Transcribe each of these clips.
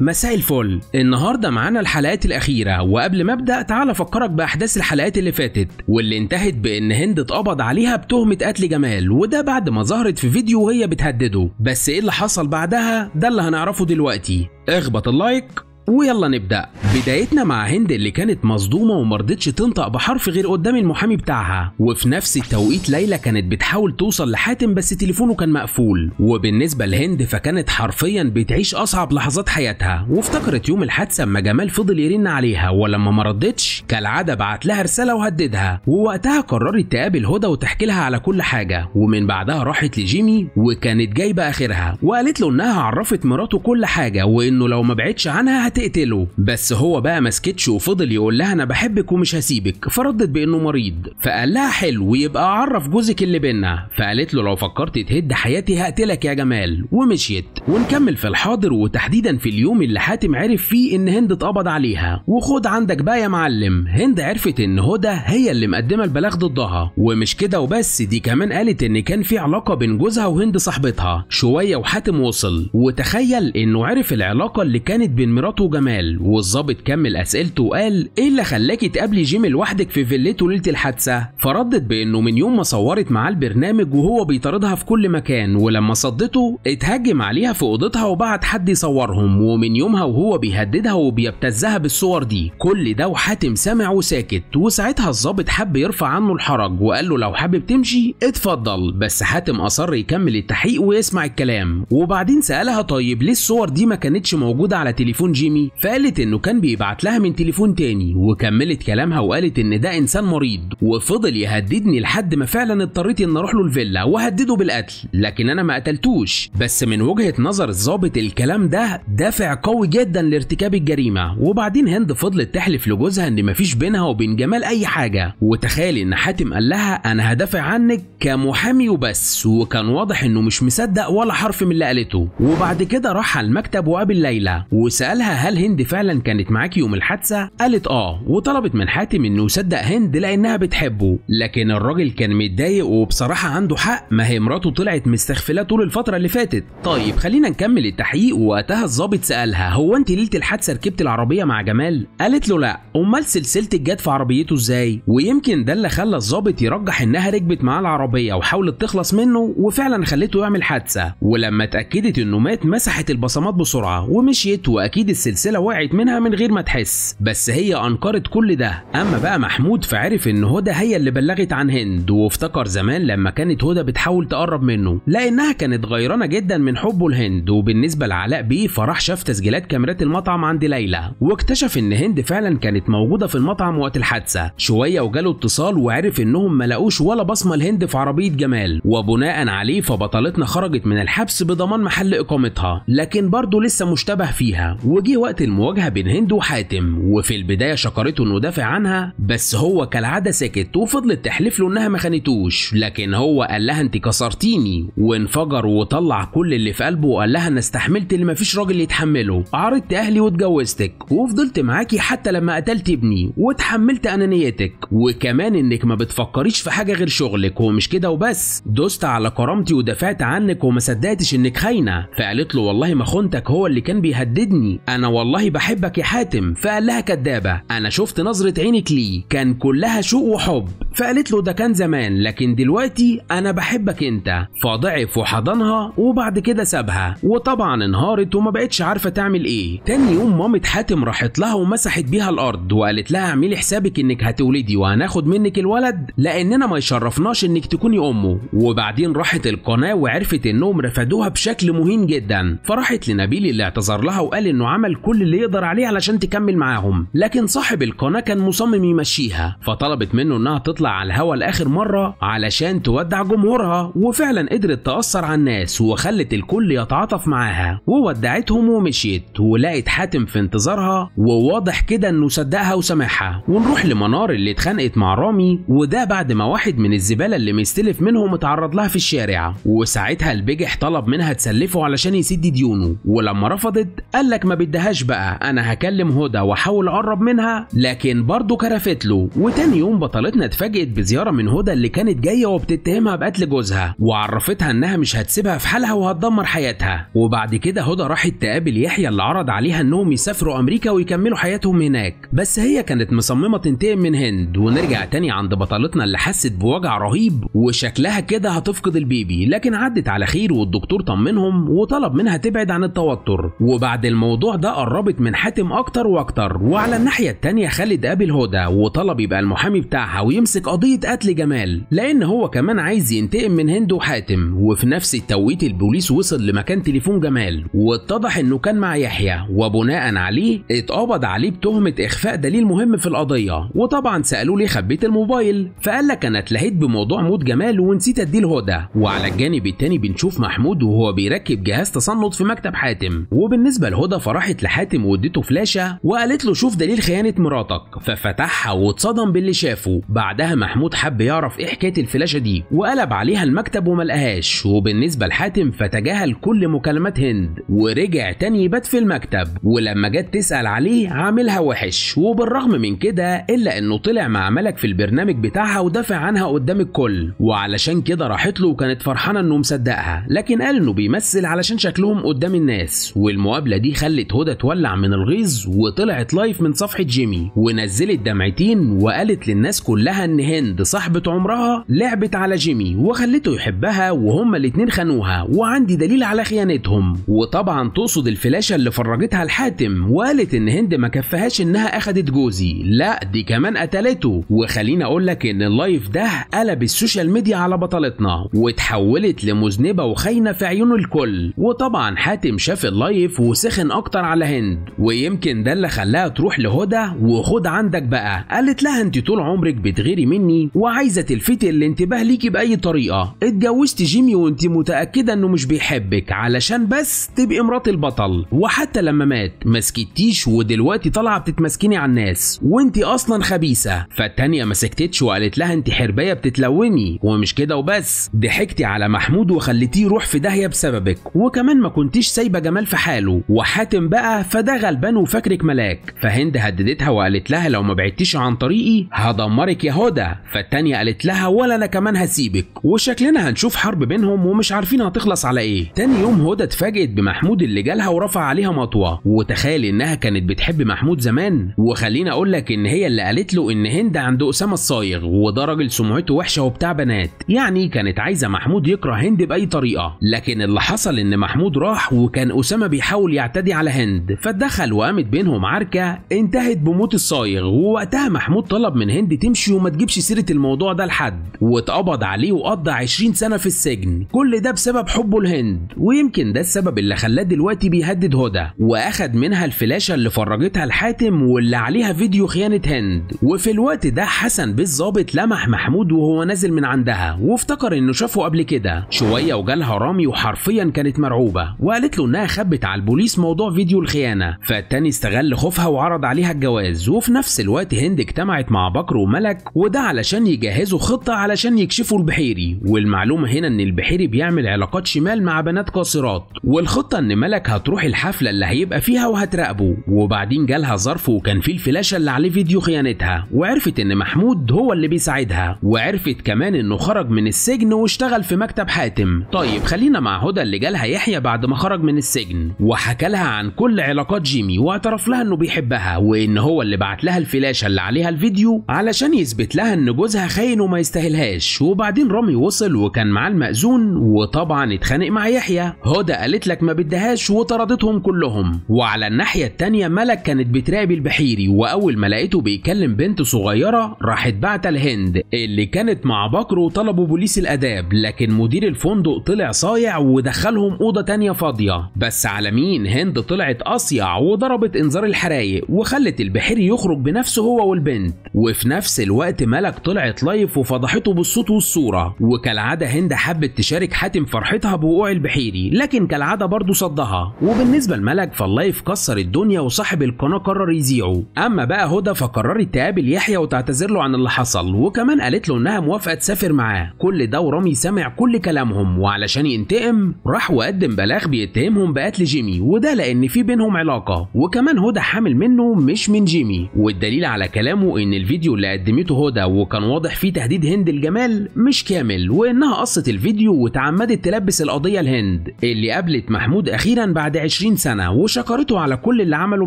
مساء الفل النهارده معانا الحلقات الاخيره وقبل ما ابدا تعال افكرك باحداث الحلقات اللي فاتت واللي انتهت بان هند اتقبض عليها بتهمه قتل جمال وده بعد ما ظهرت في فيديو وهي بتهدده بس ايه اللي حصل بعدها ده اللي هنعرفه دلوقتي اخبط اللايك ويلا نبدا بدايتنا مع هند اللي كانت مصدومه ومرضتش تنطق بحرف غير قدام المحامي بتاعها وفي نفس التوقيت ليلى كانت بتحاول توصل لحاتم بس تليفونه كان مقفول وبالنسبه لهند فكانت حرفيا بتعيش اصعب لحظات حياتها وافتكرت يوم الحادثه اما جمال فضل يرن عليها ولما ما ردتش كالعاده بعت لها رساله وهددها ووقتها قررت تقابل هدى وتحكي لها على كل حاجه ومن بعدها راحت لجيمي وكانت جايبه اخرها وقالت له انها عرفت مراته كل حاجه وانه لو ما بعدش عنها هتقتله بس هو بقى مسكتش وفضل يقول لها انا بحبك ومش هسيبك فردت بانه مريض فقال لها حلو يبقى عرف جوزك اللي بينا فقالت له لو فكرت تهد حياتي هقتلك يا جمال ومشيت ونكمل في الحاضر وتحديدا في اليوم اللي حاتم عرف فيه ان هند اتقبض عليها وخد عندك بقى يا معلم هند عرفت ان هدى هي اللي مقدمه البلاغ ضدها ومش كده وبس دي كمان قالت ان كان في علاقه بين جوزها وهند صاحبتها شويه وحاتم وصل وتخيل انه عرف العلاقه اللي كانت بين مراته فيلته جمال والظابط كمل اسئلته وقال ايه اللي خلاكي تقابلي جيم لوحدك في فيلته ليله الحادثه فردت بانه من يوم ما صورت معاه البرنامج وهو بيطاردها في كل مكان ولما صدته اتهجم عليها في اوضتها وبعت حد يصورهم ومن يومها وهو بيهددها وبيبتزها بالصور دي كل ده وحاتم سامع وساكت وساعتها الظابط حب يرفع عنه الحرج وقال له لو حابب تمشي اتفضل بس حاتم اصر يكمل التحقيق ويسمع الكلام وبعدين سالها طيب ليه الصور دي ما كانتش موجوده على تليفون جيم ايمي فقالت انه كان بيبعت لها من تليفون تاني وكملت كلامها وقالت ان ده انسان مريض وفضل يهددني لحد ما فعلا اضطريت ان اروح له الفيلا وهدده بالقتل لكن انا ما قتلتوش بس من وجهه نظر الظابط الكلام ده دافع قوي جدا لارتكاب الجريمه وبعدين هند فضلت تحلف لجوزها ان مفيش بينها وبين جمال اي حاجه وتخيل ان حاتم قال لها انا هدافع عنك كمحامي وبس وكان واضح انه مش مصدق ولا حرف من اللي قالته وبعد كده راح على المكتب وقابل ليلى وسالها هل هند فعلا كانت معاك يوم الحادثه قالت اه وطلبت من حاتم انه يصدق هند لانها بتحبه لكن الراجل كان متضايق وبصراحه عنده حق ما هي مراته طلعت مستخفلة طول الفتره اللي فاتت طيب خلينا نكمل التحقيق وقتها الظابط سالها هو انت ليله الحادثه ركبت العربيه مع جمال قالت له لا امال سلسلتك جت في عربيته ازاي ويمكن ده اللي خلى الظابط يرجح انها ركبت معاه العربيه وحاولت تخلص منه وفعلا خلته يعمل حادثه ولما اتاكدت انه مات مسحت البصمات بسرعه ومشيت واكيد السلسلة السلسله وقعت منها من غير ما تحس بس هي انكرت كل ده اما بقى محمود فعرف ان هدى هي اللي بلغت عن هند وافتكر زمان لما كانت هدى بتحاول تقرب منه لانها كانت غيرانه جدا من حبه لهند وبالنسبه لعلاء بيه فراح شاف تسجيلات كاميرات المطعم عند ليلى واكتشف ان هند فعلا كانت موجوده في المطعم وقت الحادثه شويه وجاله اتصال وعرف انهم ما لقوش ولا بصمه لهند في عربيه جمال وبناء عليه فبطلتنا خرجت من الحبس بضمان محل اقامتها لكن برضه لسه مشتبه فيها وجي وقت المواجهة بين هند وحاتم وفي البداية شكرته انه دافع عنها بس هو كالعادة سكت وفضلت تحلف له انها ما خانتوش لكن هو قال لها انت كسرتيني وانفجر وطلع كل اللي في قلبه وقال لها انا استحملت اللي مفيش راجل يتحمله عرضت اهلي واتجوزتك وفضلت معاكي حتى لما قتلت ابني واتحملت انانيتك وكمان انك ما بتفكريش في حاجة غير شغلك ومش كده وبس دوست على كرامتي ودافعت عنك وما صدقتش انك خاينة فقالت له والله ما خنتك هو اللي كان بيهددني انا انا والله بحبك يا حاتم فقال لها كدابه انا شفت نظره عينك ليه كان كلها شوق وحب فقالت له ده كان زمان لكن دلوقتي انا بحبك انت فضعف وحضنها وبعد كده سابها وطبعا انهارت وما بقتش عارفه تعمل ايه تاني يوم مامة حاتم راحت لها ومسحت بيها الارض وقالت لها اعملي حسابك انك هتولدي وهناخد منك الولد لاننا ما يشرفناش انك تكوني امه وبعدين راحت القناه وعرفت انهم رفدوها بشكل مهين جدا فراحت لنبيل اللي اعتذر لها وقال انه عمل تعمل كل اللي يقدر عليه علشان تكمل معاهم لكن صاحب القناه كان مصمم يمشيها فطلبت منه انها تطلع على الهوا لاخر مره علشان تودع جمهورها وفعلا قدرت تاثر على الناس وخلت الكل يتعاطف معاها وودعتهم ومشيت ولقت حاتم في انتظارها وواضح كده انه صدقها وسامحها ونروح لمنار اللي اتخانقت مع رامي وده بعد ما واحد من الزباله اللي مستلف منهم اتعرض لها في الشارع وساعتها البجح طلب منها تسلفه علشان يسد ديونه ولما رفضت قال لك ما بدها لهاش بقى انا هكلم هدى واحاول اقرب منها لكن برضه كرفت له وتاني يوم بطلتنا اتفاجئت بزياره من هدى اللي كانت جايه وبتتهمها بقتل جوزها وعرفتها انها مش هتسيبها في حالها وهتدمر حياتها وبعد كده هدى راحت تقابل يحيى اللي عرض عليها انهم يسافروا امريكا ويكملوا حياتهم هناك بس هي كانت مصممه تنتقم من هند ونرجع تاني عند بطلتنا اللي حست بوجع رهيب وشكلها كده هتفقد البيبي لكن عدت على خير والدكتور طمنهم وطلب منها تبعد عن التوتر وبعد الموضوع ده قربت من حاتم اكتر واكتر وعلى الناحيه التانيه خالد قابل هدى وطلب يبقى المحامي بتاعها ويمسك قضيه قتل جمال لان هو كمان عايز ينتقم من هند وحاتم وفي نفس التوقيت البوليس وصل لمكان تليفون جمال واتضح انه كان مع يحيى وبناء عليه اتقبض عليه بتهمه اخفاء دليل مهم في القضيه وطبعا سالوه ليه خبيت الموبايل فقال لك انا اتلهيت بموضوع موت جمال ونسيت اديه لهدى وعلى الجانب التاني بنشوف محمود وهو بيركب جهاز تصنت في مكتب حاتم وبالنسبه لهدى فراحت لحاتم وادته فلاشه وقالت له شوف دليل خيانه مراتك ففتحها واتصدم باللي شافه بعدها محمود حب يعرف ايه حكايه الفلاشه دي وقلب عليها المكتب وما لقاهاش وبالنسبه لحاتم فتجاهل كل مكالمات هند ورجع تاني يبات في المكتب ولما جت تسال عليه عاملها وحش وبالرغم من كده الا انه طلع مع ملك في البرنامج بتاعها ودافع عنها قدام الكل وعلشان كده راحت له وكانت فرحانه انه مصدقها لكن قال انه بيمثل علشان شكلهم قدام الناس والمقابله دي خلت هدى اتولع من الغيظ وطلعت لايف من صفحة جيمي ونزلت دمعتين وقالت للناس كلها ان هند صاحبة عمرها لعبت على جيمي وخلته يحبها وهما الاتنين خانوها وعندي دليل على خيانتهم وطبعا تقصد الفلاشة اللي فرجتها لحاتم وقالت ان هند ما كفهاش انها اخدت جوزي لا دي كمان قتلته وخليني اقول لك ان اللايف ده قلب السوشيال ميديا على بطلتنا وتحولت لمذنبة وخاينة في عيون الكل وطبعا حاتم شاف اللايف وسخن اكتر على هند ويمكن ده اللي خلاها تروح لهدى وخد عندك بقى قالت لها انت طول عمرك بتغيري مني وعايزه تلفتي الانتباه ليكي باي طريقه اتجوزت جيمي وانت متاكده انه مش بيحبك علشان بس تبقي مرات البطل وحتى لما مات ما سكتيش ودلوقتي طالعه بتتمسكيني على الناس وانت اصلا خبيثه فالتانيه ما سكتتش وقالت لها انت حربايه بتتلوني ومش كده وبس ضحكتي على محمود وخليتيه يروح في داهيه بسببك وكمان ما كنتيش سايبه جمال في حاله وحاتم بقى فده غلبان وفاكرك ملاك فهند هددتها وقالت لها لو ما بعدتيش عن طريقي هدمرك يا هدى فالتانية قالت لها ولا انا كمان هسيبك وشكلنا هنشوف حرب بينهم ومش عارفين هتخلص على ايه تاني يوم هدى اتفاجئت بمحمود اللي جالها ورفع عليها مطوه وتخيل انها كانت بتحب محمود زمان وخليني اقول لك ان هي اللي قالت له ان هند عند اسامه الصايغ وده راجل سمعته وحشه وبتاع بنات يعني كانت عايزه محمود يكره هند باي طريقه لكن اللي حصل ان محمود راح وكان اسامه بيحاول يعتدي على هند هند فدخل وقامت بينهم عركة انتهت بموت الصايغ ووقتها محمود طلب من هند تمشي وما تجيبش سيرة الموضوع ده لحد واتقبض عليه وقضى 20 سنة في السجن كل ده بسبب حبه لهند ويمكن ده السبب اللي خلاه دلوقتي بيهدد هدى واخد منها الفلاشة اللي فرجتها الحاتم واللي عليها فيديو خيانة هند وفي الوقت ده حسن بالظابط لمح محمود وهو نازل من عندها وافتكر انه شافه قبل كده شوية وجالها رامي وحرفيا كانت مرعوبة وقالت له انها خبت على البوليس موضوع فيديو الخيانة فالتاني استغل خوفها وعرض عليها الجواز وفي نفس الوقت هند اجتمعت مع بكر وملك وده علشان يجهزوا خطة علشان يكشفوا البحيري والمعلومة هنا ان البحيري بيعمل علاقات شمال مع بنات قاصرات والخطة ان ملك هتروح الحفلة اللي هيبقى فيها وهتراقبه وبعدين جالها ظرف وكان فيه الفلاشة اللي عليه فيديو خيانتها وعرفت ان محمود هو اللي بيساعدها وعرفت كمان انه خرج من السجن واشتغل في مكتب حاتم طيب خلينا مع هدى اللي جالها يحيى بعد ما خرج من السجن وحكى لها عن كل كل علاقات جيمي واعترف لها انه بيحبها وان هو اللي بعت لها الفلاشة اللي عليها الفيديو علشان يثبت لها ان جوزها خاين وما يستاهلهاش وبعدين رامي وصل وكان معاه المأذون وطبعا اتخانق مع يحيى هدى قالت لك ما بدهاش وطردتهم كلهم وعلى الناحية الثانيه ملك كانت بتراقب البحيري واول ما لقيته بيكلم بنت صغيرة راحت بعتة الهند اللي كانت مع بكر وطلبوا بوليس الاداب لكن مدير الفندق طلع صايع ودخلهم اوضة ثانيه فاضية بس على مين هند طلعت أصيع وضربت إنذار الحرايق وخلت البحيري يخرج بنفسه هو والبنت وفي نفس الوقت ملك طلعت لايف وفضحته بالصوت والصورة وكالعادة هند حبت تشارك حاتم فرحتها بوقوع البحيري لكن كالعادة برضه صدها وبالنسبة لملك فاللايف كسر الدنيا وصاحب القناة قرر يذيعه أما بقى هدى فقررت تقابل يحيى وتعتذر له عن اللي حصل وكمان قالت له إنها موافقة تسافر معاه كل ده ورامي سمع كل كلامهم وعلشان ينتقم راح وقدم بلاغ بيتهمهم بقتل جيمي وده لأن في بنت بينهم علاقة وكمان هدى حامل منه مش من جيمي والدليل على كلامه ان الفيديو اللي قدمته هدى وكان واضح فيه تهديد هند الجمال مش كامل وانها قصت الفيديو وتعمدت تلبس القضية لهند اللي قابلت محمود اخيرا بعد 20 سنة وشكرته على كل اللي عمله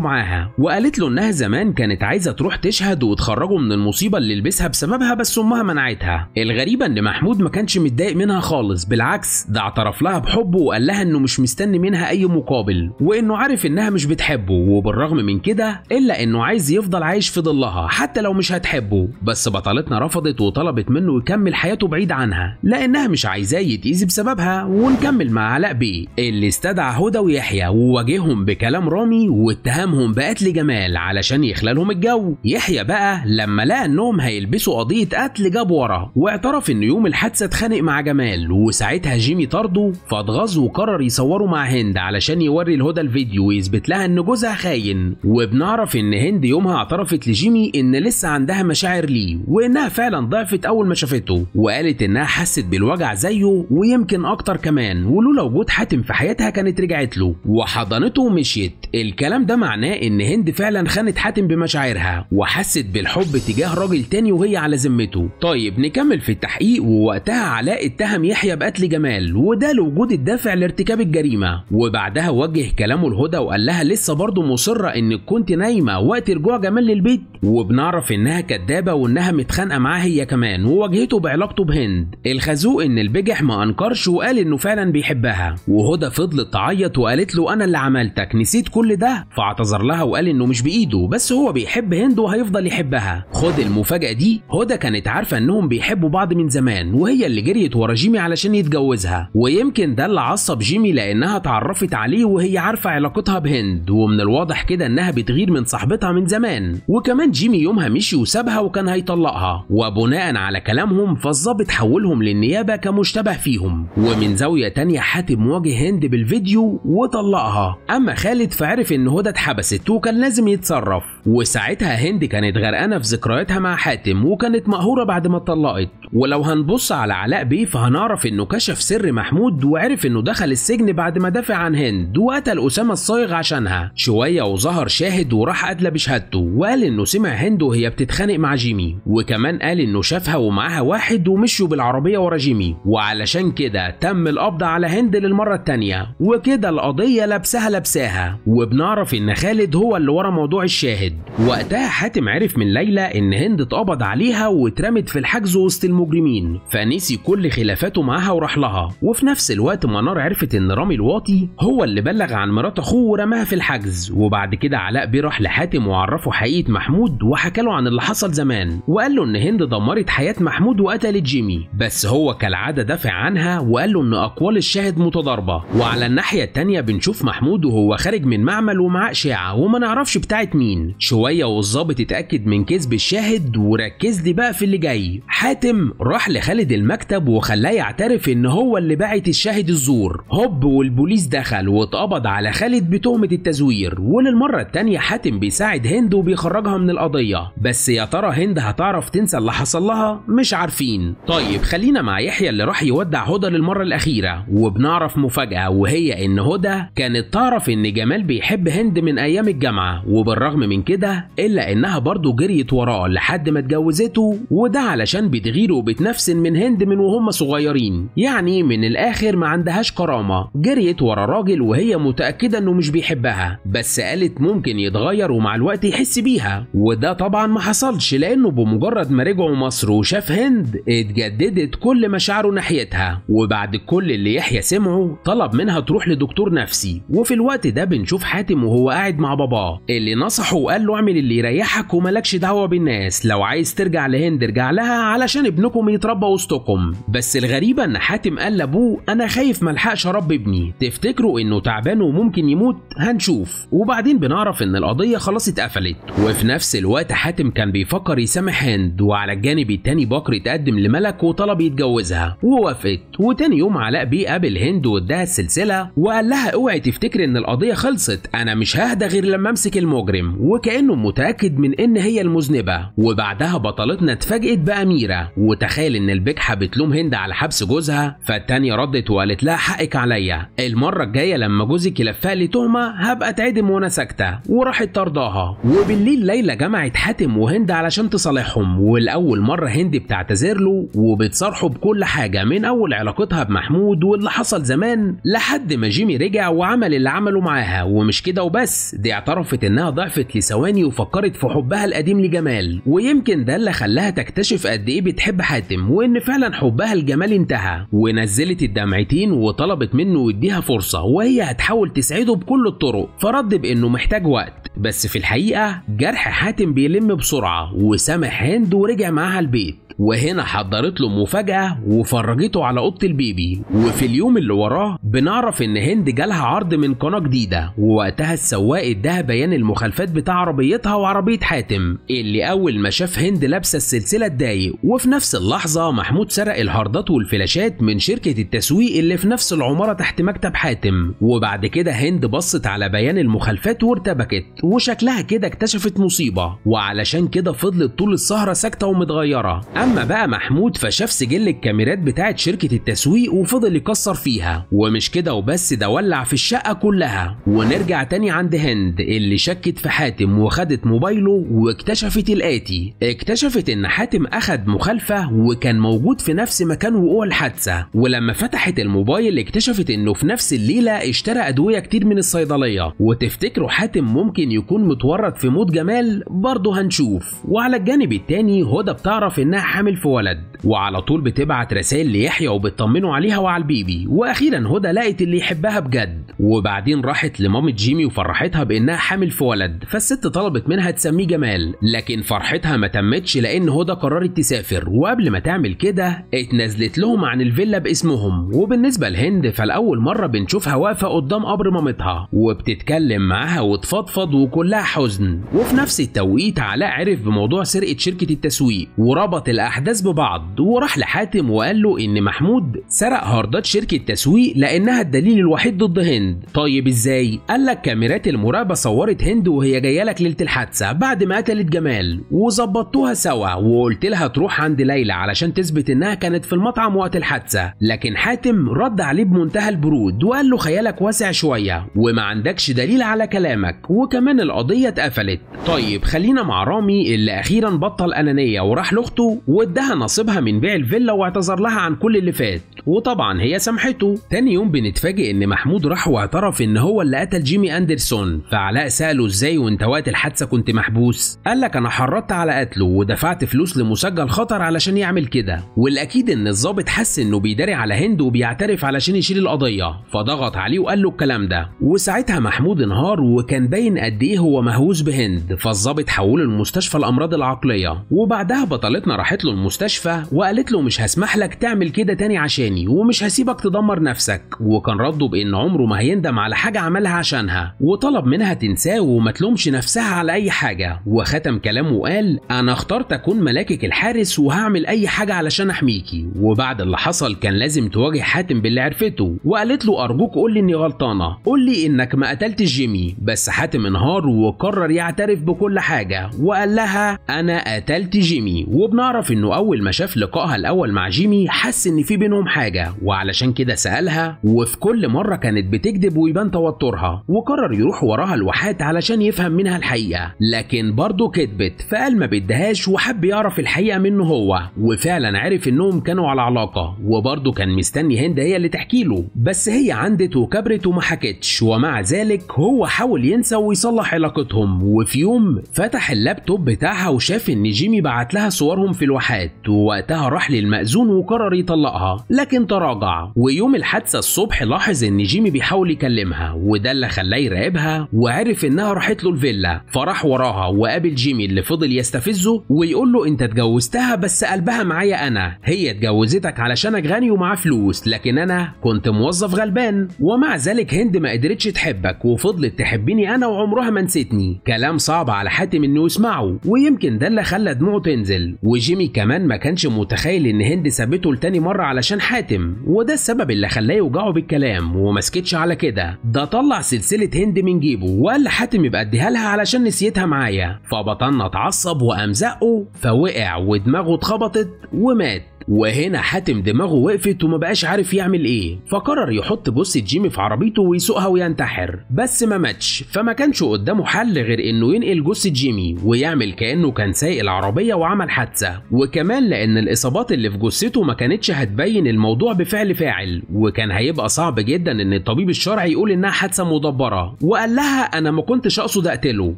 معاها وقالت له انها زمان كانت عايزة تروح تشهد وتخرجه من المصيبة اللي لبسها بسببها بس امها منعتها الغريبة ان محمود ما كانش متضايق منها خالص بالعكس ده اعترف لها بحبه وقال لها انه مش مستني منها اي مقابل وانه عارف انها مش بتحبه وبالرغم من كده الا انه عايز يفضل عايش في ظلها حتى لو مش هتحبه بس بطلتنا رفضت وطلبت منه يكمل حياته بعيد عنها لانها مش عايزاه يتاذي بسببها ونكمل مع علاء بيه اللي استدعى هدى ويحيى وواجههم بكلام رامي واتهمهم بقتل جمال علشان يخلالهم الجو يحيى بقى لما لقى انهم هيلبسوا قضيه قتل جاب ورا واعترف ان يوم الحادثه اتخانق مع جمال وساعتها جيمي طرده فاتغاظ وقرر يصوره مع هند علشان يوري لهدى الفيديو ويز اثبت لها ان جوزها خاين وبنعرف ان هند يومها اعترفت لجيمي ان لسه عندها مشاعر ليه وانها فعلا ضعفت اول ما شافته وقالت انها حست بالوجع زيه ويمكن اكتر كمان ولولا وجود حاتم في حياتها كانت رجعت له وحضنته ومشيت الكلام ده معناه ان هند فعلا خانت حاتم بمشاعرها وحست بالحب تجاه راجل تاني وهي على ذمته طيب نكمل في التحقيق ووقتها علاء اتهم يحيى بقتل جمال وده لوجود الدافع لارتكاب الجريمه وبعدها وجه كلامه لهدى وقال وقال لها لسه برضه مصرة إنك كنت نايمة وقت رجوع جمال للبيت وبنعرف إنها كدابة وإنها متخانقة معاه هي كمان وواجهته بعلاقته بهند الخازوق إن البجح ما أنكرش وقال إنه فعلا بيحبها وهدى فضلت تعيط وقالت له أنا اللي عملتك نسيت كل ده فاعتذر لها وقال إنه مش بإيده بس هو بيحب هند وهيفضل يحبها خد المفاجأة دي هدى كانت عارفة إنهم بيحبوا بعض من زمان وهي اللي جريت ورا جيمي علشان يتجوزها ويمكن ده اللي عصب جيمي لأنها اتعرفت عليه وهي عارفة علاقتها بهند ومن الواضح كده انها بتغير من صاحبتها من زمان وكمان جيمي يومها مشي وسابها وكان هيطلقها وبناء على كلامهم فالظابط حولهم للنيابه كمشتبه فيهم ومن زاويه تانية حاتم واجه هند بالفيديو وطلقها اما خالد فعرف ان هدى اتحبست وكان لازم يتصرف وساعتها هند كانت غرقانه في ذكرياتها مع حاتم وكانت مقهوره بعد ما اتطلقت ولو هنبص على علاء بيه فهنعرف انه كشف سر محمود وعرف انه دخل السجن بعد ما دافع عن هند وقتل اسامه الصايغ فارغ عشانها شوية وظهر شاهد وراح أدلى بشهادته وقال إنه سمع هند وهي بتتخانق مع جيمي وكمان قال إنه شافها ومعاها واحد ومشوا بالعربية ورا جيمي وعلشان كده تم القبض على هند للمرة التانية وكده القضية لابسها لابساها وبنعرف إن خالد هو اللي ورا موضوع الشاهد وقتها حاتم عرف من ليلى إن هند اتقبض عليها واترمت في الحجز وسط المجرمين فنسي كل خلافاته معاها وراح لها وفي نفس الوقت منار عرفت إن رامي الواطي هو اللي بلغ عن مرات أخوه ورماها في الحجز وبعد كده علاء بيه راح لحاتم وعرفه حقيقه محمود وحكى له عن اللي حصل زمان وقال له ان هند دمرت حياه محمود وقتلت جيمي بس هو كالعاده دافع عنها وقال له ان اقوال الشاهد متضاربه وعلى الناحيه التانيه بنشوف محمود وهو خارج من معمل ومعاه اشاعه وما نعرفش بتاعت مين شويه والظابط اتاكد من كذب الشاهد وركز لي بقى في اللي جاي حاتم راح لخالد المكتب وخلاه يعترف ان هو اللي باعت الشاهد الزور هوب والبوليس دخل واتقبض على خالد بتوع تهمة التزوير وللمرة التانية حاتم بيساعد هند وبيخرجها من القضية بس يا ترى هند هتعرف تنسى اللي حصل لها مش عارفين طيب خلينا مع يحيى اللي راح يودع هدى للمرة الأخيرة وبنعرف مفاجأة وهي إن هدى كانت تعرف إن جمال بيحب هند من أيام الجامعة وبالرغم من كده إلا إنها برضه جريت وراه لحد ما اتجوزته وده علشان بتغيره وبتنفسن من هند من وهم صغيرين يعني من الآخر ما عندهاش كرامة جريت ورا راجل وهي متأكدة إنه مش بيحبها بس قالت ممكن يتغير ومع الوقت يحس بيها وده طبعا ما حصلش لانه بمجرد ما رجعوا مصر وشاف هند اتجددت كل مشاعره ناحيتها وبعد كل اللي يحيى سمعه طلب منها تروح لدكتور نفسي وفي الوقت ده بنشوف حاتم وهو قاعد مع باباه اللي نصحه وقال له اعمل اللي يريحك وملكش دعوه بالناس لو عايز ترجع لهند ارجع لها علشان ابنكم يتربى وسطكم بس الغريبه ان حاتم قال لابوه انا خايف ملحقش اربي ابني تفتكروا انه تعبان وممكن يموت هنشوف وبعدين بنعرف ان القضيه خلاص اتقفلت وفي نفس الوقت حاتم كان بيفكر يسامح هند وعلى الجانب التاني بكر اتقدم لملك وطلب يتجوزها ووافقت وتاني يوم علاء بيه قابل هند واداها السلسله وقال لها اوعي تفتكري ان القضيه خلصت انا مش ههدى غير لما امسك المجرم وكانه متاكد من ان هي المذنبه وبعدها بطلتنا اتفاجئت باميره وتخيل ان البجحه بتلوم هند على حبس جوزها فالتانيه ردت وقالت لها حقك عليا المره الجايه لما جوزك يلفق لي تهمه هبقى اتعدم وانا ساكته وراحت ترضاها وبالليل ليلى جمعت حاتم وهند علشان تصالحهم والاول مره هند بتعتذر له وبتصارحه بكل حاجه من اول علاقتها بمحمود واللي حصل زمان لحد ما جيمي رجع وعمل اللي عمله معاها ومش كده وبس دي اعترفت انها ضعفت لثواني وفكرت في حبها القديم لجمال ويمكن ده اللي خلاها تكتشف قد ايه بتحب حاتم وان فعلا حبها لجمال انتهى ونزلت الدمعتين وطلبت منه يديها فرصه وهي هتحاول تسعده بكل الطرق فرد بانه محتاج وقت بس في الحقيقه جرح حاتم بيلم بسرعه وسامح هند ورجع معاها البيت وهنا حضرت له مفاجأة وفرجته على أوضة البيبي وفي اليوم اللي وراه بنعرف إن هند جالها عرض من قناة جديدة ووقتها السواق اداها بيان المخالفات بتاع عربيتها وعربية حاتم اللي أول ما شاف هند لابسة السلسلة اتضايق وفي نفس اللحظة محمود سرق الهاردات والفلاشات من شركة التسويق اللي في نفس العمارة تحت مكتب حاتم وبعد كده هند بصت على بيان المخالفات وارتبكت وشكلها كده اكتشفت مصيبة وعلشان كده فضلت طول السهرة ساكتة ومتغيرة أما بقى محمود فشاف سجل الكاميرات بتاعة شركة التسويق وفضل يكسر فيها ومش كده وبس ده ولع في الشقة كلها ونرجع تاني عند هند اللي شكت في حاتم وخدت موبايله واكتشفت الآتي اكتشفت إن حاتم أخد مخالفة وكان موجود في نفس مكان وقوع الحادثة ولما فتحت الموبايل اكتشفت إنه في نفس الليلة اشترى أدوية كتير من الصيدلية وتفتكروا حاتم ممكن يكون متورط في موت جمال برضه هنشوف وعلى الجانب التاني هدى بتعرف إنها حامل في ولد وعلى طول بتبعت رسائل ليحيى وبتطمنه عليها وعلى البيبي واخيرا هدى لقت اللي يحبها بجد وبعدين راحت لمامة جيمي وفرحتها بانها حامل في ولد فالست طلبت منها تسميه جمال لكن فرحتها ما تمتش لان هدى قررت تسافر وقبل ما تعمل كده اتنازلت لهم عن الفيلا باسمهم وبالنسبة لهند فلأول مرة بنشوفها واقفة قدام قبر مامتها وبتتكلم معاها وتفضفض وكلها حزن وفي نفس التوقيت علاء عرف بموضوع سرقة شركة التسويق وربط الأهل الأحداث ببعض وراح لحاتم وقال له إن محمود سرق هاردات شركة تسويق لأنها الدليل الوحيد ضد هند طيب إزاي؟ قال لك كاميرات المراقبة صورت هند وهي جاية لك ليلة الحادثة بعد ما قتلت جمال وظبطتوها سوا وقلت لها تروح عند ليلى علشان تثبت إنها كانت في المطعم وقت الحادثة لكن حاتم رد عليه بمنتهى البرود وقال له خيالك واسع شوية وما عندكش دليل على كلامك وكمان القضية اتقفلت طيب خلينا مع رامي اللي أخيرا بطل أنانية وراح لأخته وادها نصيبها من بيع الفيلا واعتذر لها عن كل اللي فات وطبعا هي سامحته تاني يوم بنتفاجئ ان محمود راح واعترف ان هو اللي قتل جيمي اندرسون فعلاء ساله ازاي وانت وقت الحادثه كنت محبوس قال لك انا حرضت على قتله ودفعت فلوس لمسجل خطر علشان يعمل كده والاكيد ان الضابط حس انه بيداري على هند وبيعترف علشان يشيل القضيه فضغط عليه وقال له الكلام ده وساعتها محمود انهار وكان باين قد ايه هو مهووس بهند فالضابط حوله المستشفى الامراض العقليه وبعدها بطلتنا راحت له المستشفى وقالت له مش هسمح لك تعمل كده تاني عشاني تاني ومش هسيبك تدمر نفسك وكان رده بان عمره ما هيندم على حاجه عملها عشانها وطلب منها تنساه وما تلومش نفسها على اي حاجه وختم كلامه وقال انا اخترت اكون ملاكك الحارس وهعمل اي حاجه علشان احميكي وبعد اللي حصل كان لازم تواجه حاتم باللي عرفته وقالت له ارجوك قول لي اني غلطانه قول لي انك ما قتلتش جيمي بس حاتم انهار وقرر يعترف بكل حاجه وقال لها انا قتلت جيمي وبنعرف انه اول ما شاف لقائها الاول مع جيمي حس ان في بينهم حاجة حاجة وعلشان كده سألها وفي كل مرة كانت بتكذب ويبان توترها وقرر يروح وراها الواحات علشان يفهم منها الحقيقة لكن برضه كذبت فقال ما بدهاش وحب يعرف الحقيقة منه هو وفعلا عرف انهم كانوا على علاقة وبرضه كان مستني هند هي اللي تحكي له بس هي عندت وكبرت وما حكتش ومع ذلك هو حاول ينسى ويصلح علاقتهم وفي يوم فتح اللابتوب بتاعها وشاف ان جيمي بعت لها صورهم في الواحات ووقتها راح للمأذون وقرر يطلقها لكن لكن تراجع ويوم الحادثة الصبح لاحظ إن جيمي بيحاول يكلمها وده اللي خلاه يراقبها وعرف إنها راحت له الفيلا فراح وراها وقابل جيمي اللي فضل يستفزه ويقول له أنت اتجوزتها بس قلبها معايا أنا هي اتجوزتك علشانك غني ومعاه فلوس لكن أنا كنت موظف غلبان ومع ذلك هند ما قدرتش تحبك وفضلت تحبني أنا وعمرها ما نسيتني كلام صعب على حاتم إنه يسمعه ويمكن ده اللي خلى دموعه تنزل وجيمي كمان ما كانش متخيل إن هند سابته لتاني مرة علشان حاجة حاتم وده السبب اللي خلاه يوجعه بالكلام ومسكتش على كده ده طلع سلسلة هند من جيبه وقال لحاتم يبقى اديها لها علشان نسيتها معايا فبطلنا اتعصب وقام زقه فوقع ودماغه اتخبطت ومات وهنا حاتم دماغه وقفت وما بقاش عارف يعمل ايه فقرر يحط جثه جيمي في عربيته ويسوقها وينتحر بس ما ماتش فما كانش قدامه حل غير انه ينقل جثه جيمي ويعمل كانه كان سايق العربيه وعمل حادثه وكمان لان الاصابات اللي في جثته ما كانتش هتبين الموضوع بفعل فاعل وكان هيبقى صعب جدا ان الطبيب الشرعي يقول انها حادثه مدبره وقال لها انا ما كنتش اقصد اقتله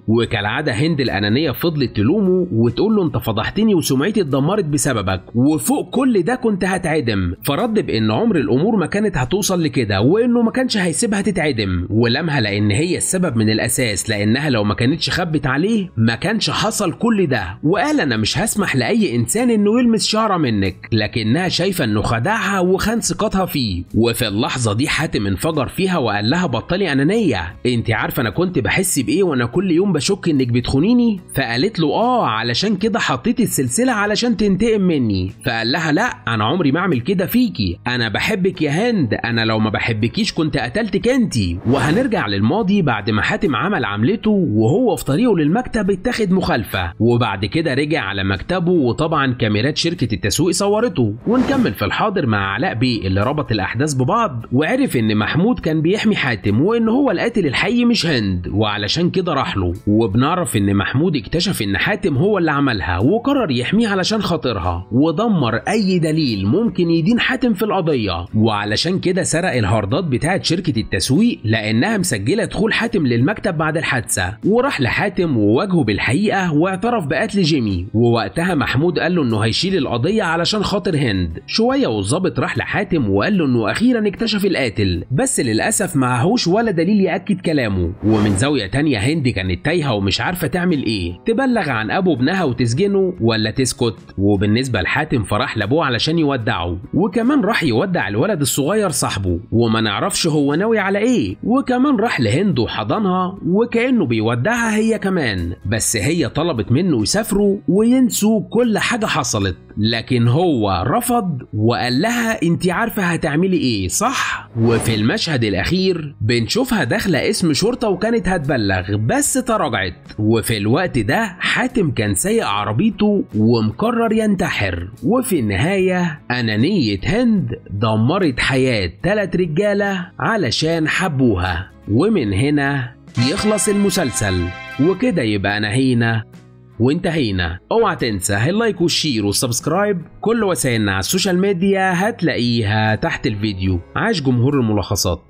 وكالعاده هند الانانيه فضلت تلومه وتقول له انت فضحتني وسمعتي اتدمرت بسببك وفوق كل ده كنت هتعدم فرد بان عمر الامور ما كانت هتوصل لكده وانه ما كانش هيسيبها تتعدم ولمها لان هي السبب من الاساس لانها لو ما كانتش خبت عليه ما كانش حصل كل ده وقال انا مش هسمح لاي انسان انه يلمس شعره منك لكنها شايفه انه خدعها وخان ثقتها فيه وفي اللحظه دي حاتم انفجر فيها وقال لها بطلي انانيه انت عارفه انا كنت بحس بايه وانا كل يوم بشك انك بتخونيني فقالت له اه علشان كده حطيت السلسله علشان تنتقم مني فقال لها لها لا انا عمري ما اعمل كده فيكي انا بحبك يا هند انا لو ما بحبكيش كنت قتلتك انت وهنرجع للماضي بعد ما حاتم عمل عملته وهو في طريقه للمكتب اتخذ مخالفه وبعد كده رجع على مكتبه وطبعا كاميرات شركه التسويق صورته ونكمل في الحاضر مع علاء بيه اللي ربط الاحداث ببعض وعرف ان محمود كان بيحمي حاتم وان هو القاتل الحقيقي مش هند وعلشان كده راح له وبنعرف ان محمود اكتشف ان حاتم هو اللي عملها وقرر يحميه علشان خاطرها ودمر اي دليل ممكن يدين حاتم في القضيه وعلشان كده سرق الهاردات بتاعه شركه التسويق لانها مسجله دخول حاتم للمكتب بعد الحادثه وراح لحاتم وواجهه بالحقيقه واعترف بقتل جيمي ووقتها محمود قال له انه هيشيل القضيه علشان خاطر هند شويه والظابط راح لحاتم وقال له انه اخيرا اكتشف القاتل بس للاسف معهوش ولا دليل ياكد كلامه ومن زاويه تانية هند كانت تايهه ومش عارفه تعمل ايه تبلغ عن ابو ابنها وتسجنه ولا تسكت وبالنسبه لحاتم فراح لابوه علشان يودعه وكمان راح يودع الولد الصغير صاحبه وما نعرفش هو ناوي على ايه وكمان راح لهند وحضنها وكانه بيودعها هي كمان بس هي طلبت منه يسافروا وينسوا كل حاجه حصلت لكن هو رفض وقال لها انت عارفه هتعملي ايه صح وفي المشهد الاخير بنشوفها داخله اسم شرطه وكانت هتبلغ بس تراجعت وفي الوقت ده حاتم كان سايق عربيته ومقرر ينتحر وفي النهايه انانيه هند دمرت حياه تلات رجاله علشان حبوها ومن هنا يخلص المسلسل وكده يبقى نهينا وانتهينا اوعى تنسى اللايك والشير والسبسكرايب كل وسائلنا على السوشيال ميديا هتلاقيها تحت الفيديو عاش جمهور الملخصات